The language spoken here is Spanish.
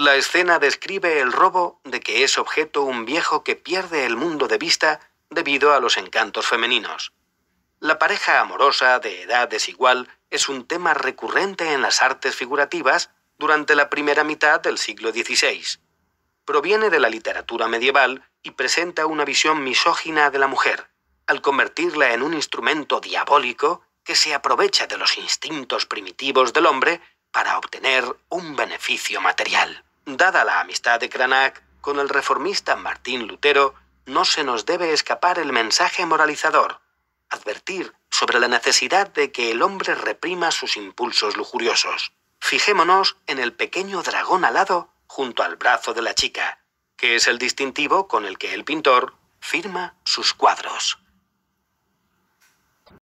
La escena describe el robo de que es objeto un viejo que pierde el mundo de vista debido a los encantos femeninos. La pareja amorosa de edad desigual es un tema recurrente en las artes figurativas durante la primera mitad del siglo XVI. Proviene de la literatura medieval y presenta una visión misógina de la mujer, al convertirla en un instrumento diabólico que se aprovecha de los instintos primitivos del hombre para obtener un beneficio material. Dada la amistad de Cranach con el reformista Martín Lutero, no se nos debe escapar el mensaje moralizador, advertir sobre la necesidad de que el hombre reprima sus impulsos lujuriosos. Fijémonos en el pequeño dragón alado junto al brazo de la chica, que es el distintivo con el que el pintor firma sus cuadros.